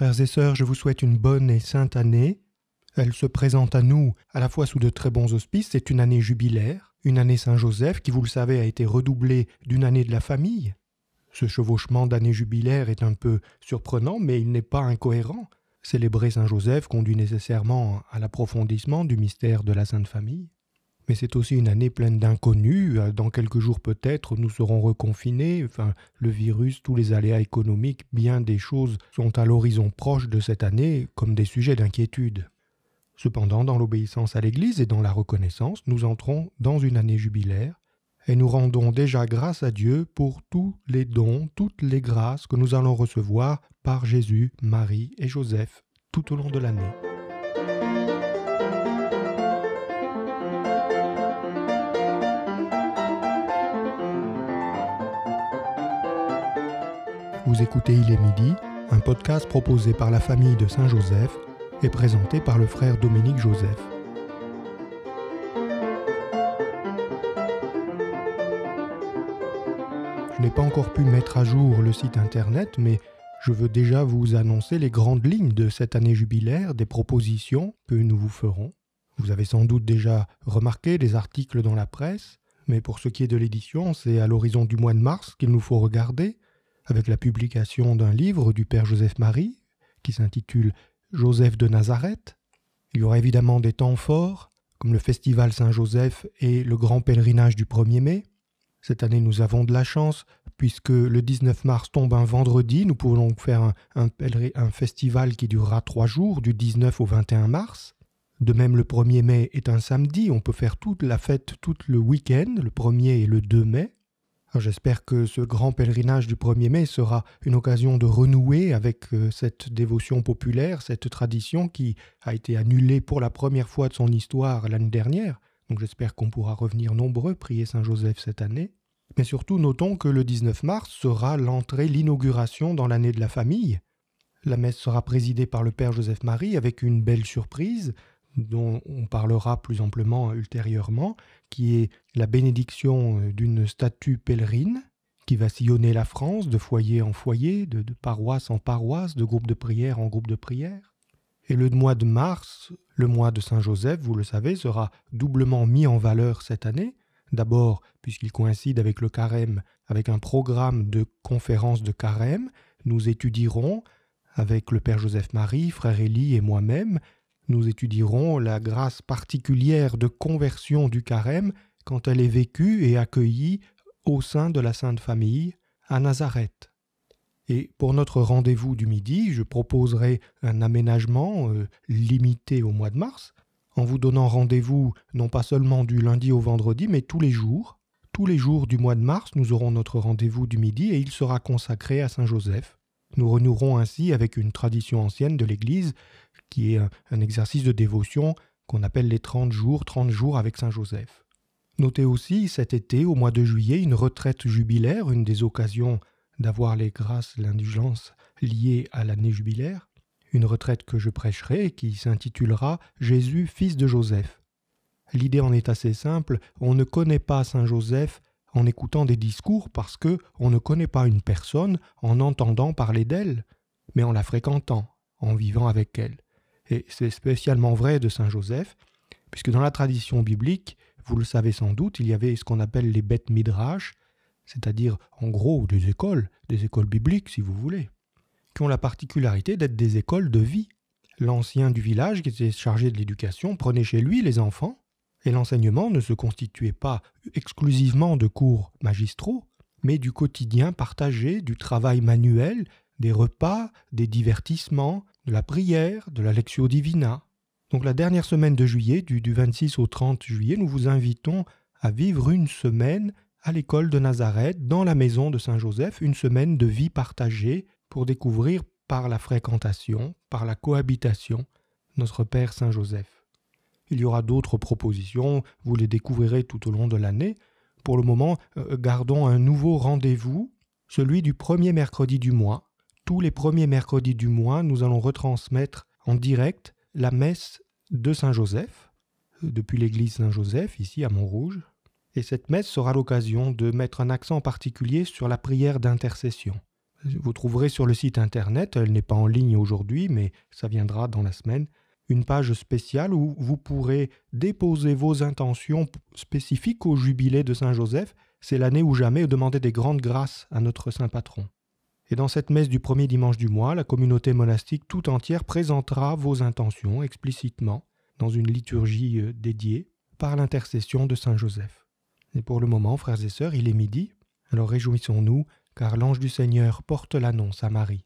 Frères et sœurs, je vous souhaite une bonne et sainte année. Elle se présente à nous à la fois sous de très bons auspices, c'est une année jubilaire, une année Saint-Joseph qui, vous le savez, a été redoublée d'une année de la famille. Ce chevauchement d'année jubilaire est un peu surprenant, mais il n'est pas incohérent. Célébrer Saint-Joseph conduit nécessairement à l'approfondissement du mystère de la Sainte Famille mais c'est aussi une année pleine d'inconnus. Euh, dans quelques jours peut-être, nous serons reconfinés. Enfin, le virus, tous les aléas économiques, bien des choses sont à l'horizon proche de cette année comme des sujets d'inquiétude. Cependant, dans l'obéissance à l'Église et dans la reconnaissance, nous entrons dans une année jubilaire et nous rendons déjà grâce à Dieu pour tous les dons, toutes les grâces que nous allons recevoir par Jésus, Marie et Joseph tout au long de l'année. Vous écoutez Il est midi, un podcast proposé par la famille de Saint-Joseph et présenté par le frère Dominique Joseph. Je n'ai pas encore pu mettre à jour le site internet, mais je veux déjà vous annoncer les grandes lignes de cette année jubilaire, des propositions que nous vous ferons. Vous avez sans doute déjà remarqué des articles dans la presse, mais pour ce qui est de l'édition, c'est à l'horizon du mois de mars qu'il nous faut regarder, avec la publication d'un livre du Père Joseph-Marie, qui s'intitule Joseph de Nazareth. Il y aura évidemment des temps forts, comme le Festival Saint-Joseph et le grand pèlerinage du 1er mai. Cette année, nous avons de la chance, puisque le 19 mars tombe un vendredi, nous pouvons donc faire un, un festival qui durera trois jours, du 19 au 21 mars. De même, le 1er mai est un samedi, on peut faire toute la fête tout le week-end, le 1er et le 2 mai. J'espère que ce grand pèlerinage du 1er mai sera une occasion de renouer avec euh, cette dévotion populaire, cette tradition qui a été annulée pour la première fois de son histoire l'année dernière. Donc j'espère qu'on pourra revenir nombreux prier Saint Joseph cette année. Mais surtout notons que le 19 mars sera l'entrée, l'inauguration dans l'année de la famille. La messe sera présidée par le Père Joseph Marie avec une belle surprise, dont on parlera plus amplement ultérieurement, qui est la bénédiction euh, d'une statue pèlerine qui va sillonner la France de foyer en foyer, de, paroisse en paroisse, de groupe de prière en groupe de prière. Et le mois de mars, le mois de Saint-Joseph, vous le savez, sera doublement mis en valeur cette année. D'abord, puisqu'il coïncide avec le carême, avec un programme de conférences de carême, nous étudierons, avec le Père Joseph Marie, Frère Élie et moi-même, nous étudierons la grâce particulière de conversion du carême quand elle est vécue et accueillie au sein de la Sainte Famille à Nazareth. Et pour notre rendez-vous du midi, je proposerai un aménagement euh, limité au mois de mars, en vous donnant rendez-vous non pas seulement du lundi au vendredi, mais tous les jours. Tous les jours du mois de mars, nous aurons notre rendez-vous du midi et il sera consacré à Saint Joseph. Nous renouerons ainsi avec une tradition ancienne de l'Église, qui est un exercice de dévotion qu'on appelle les 30 jours, 30 jours avec Saint Joseph. Notez aussi cet été, au mois de juillet, une retraite jubilaire, une des occasions d'avoir les grâces, l'indulgence liées à l'année jubilaire, une retraite que je prêcherai qui s'intitulera Jésus, fils de Joseph. L'idée en est assez simple, on ne connaît pas Saint Joseph en écoutant des discours parce que on ne connaît pas une personne en entendant parler d'elle, mais en la fréquentant, en vivant avec elle. Et c'est spécialement vrai de Saint Joseph, puisque dans la tradition biblique, vous le savez sans doute, il y avait ce qu'on appelle les bêtes midrash, c'est-à-dire en gros des écoles, des écoles bibliques si vous voulez, qui ont la particularité d'être des écoles de vie. L'ancien du village qui était chargé de l'éducation prenait chez lui les enfants et l'enseignement ne se constituait pas exclusivement de cours magistraux, mais du quotidien partagé, du travail manuel, des repas, des divertissements, de la prière, de la lectio divina. Donc la dernière semaine de juillet, du, 26 au 30 juillet, nous vous invitons à vivre une semaine à l'école de Nazareth, dans la maison de Saint Joseph, une semaine de vie partagée pour découvrir par la fréquentation, par la cohabitation, notre Père Saint Joseph. Il y aura d'autres propositions, vous les découvrirez tout au long de l'année. Pour le moment, euh, gardons un nouveau rendez-vous, celui du premier mercredi du mois. Tous les premiers mercredis du mois, nous allons retransmettre en direct la messe de Saint-Joseph, euh, depuis l'église Saint-Joseph, ici à Montrouge. Et cette messe sera l'occasion de mettre un accent particulier sur la prière d'intercession. Vous trouverez sur le site internet, elle n'est pas en ligne aujourd'hui, mais ça viendra dans la semaine, une page spéciale où vous pourrez déposer vos intentions spécifiques au jubilé de Saint Joseph. C'est l'année où jamais demander des grandes grâces à notre saint patron. Et dans cette messe du premier dimanche du mois, la communauté monastique tout entière présentera vos intentions explicitement dans une liturgie euh, dédiée par l'intercession de Saint Joseph. Et pour le moment, frères et sœurs, il est midi, alors réjouissons-nous, car l'ange du Seigneur porte l'annonce à Marie.